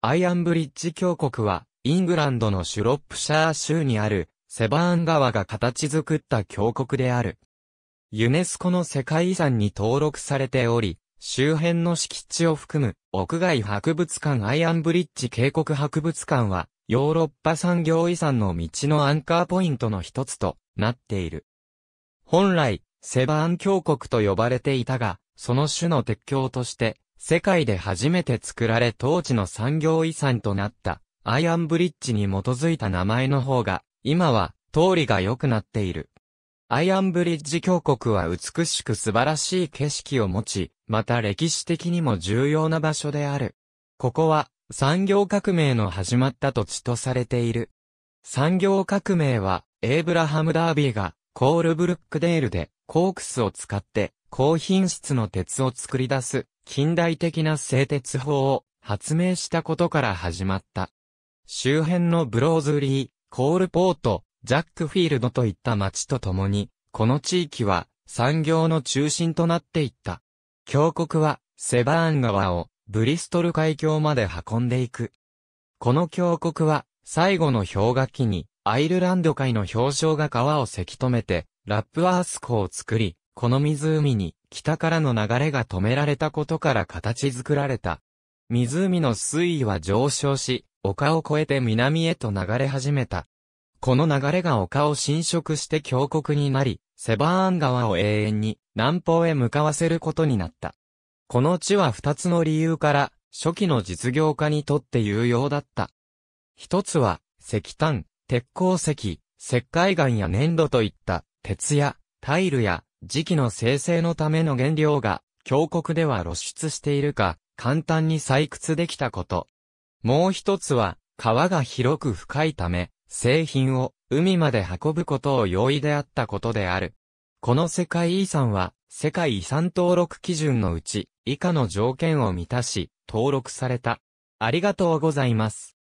アイアンブリッジ峡谷は、イングランドのシュロップシャー州にある、セバーン川が形作った峡谷である。ユネスコの世界遺産に登録されており、周辺の敷地を含む屋外博物館アイアンブリッジ渓谷博物館はヨーロッパ産業遺産の道のアンカーポイントの一つとなっている。本来、セバーン峡谷と呼ばれていたが、その種の鉄橋として世界で初めて作られ当時の産業遺産となった、アイアンブリッジに基づいた名前の方が、今は、通りが良くなっている。アイアンブリッジ峡谷は美しく素晴らしい景色を持ち、また歴史的にも重要な場所である。ここは、産業革命の始まった土地とされている。産業革命は、エイブラハム・ダービーが、コールブルックデールで、コークスを使って、高品質の鉄を作り出す、近代的な製鉄法を発明したことから始まった。周辺のブローズリー、コールポート、ジャックフィールドといった町とともに、この地域は産業の中心となっていった。峡谷はセバーン川をブリストル海峡まで運んでいく。この峡谷は最後の氷河期にアイルランド海の氷床が川をせき止めてラップアース湖を作り、この湖に北からの流れが止められたことから形作られた。湖の水位は上昇し、丘を越えて南へと流れ始めた。この流れが丘を侵食して峡谷になり、セバーン川を永遠に南方へ向かわせることになった。この地は二つの理由から初期の実業家にとって有用だった。一つは石炭、鉄鉱石、石灰岩や粘土といった鉄やタイルや磁器の生成のための原料が、峡谷では露出しているか、簡単に採掘できたこと。もう一つは、川が広く深いため、製品を海まで運ぶことを容易であったことである。この世界遺産は、世界遺産登録基準のうち、以下の条件を満たし、登録された。ありがとうございます。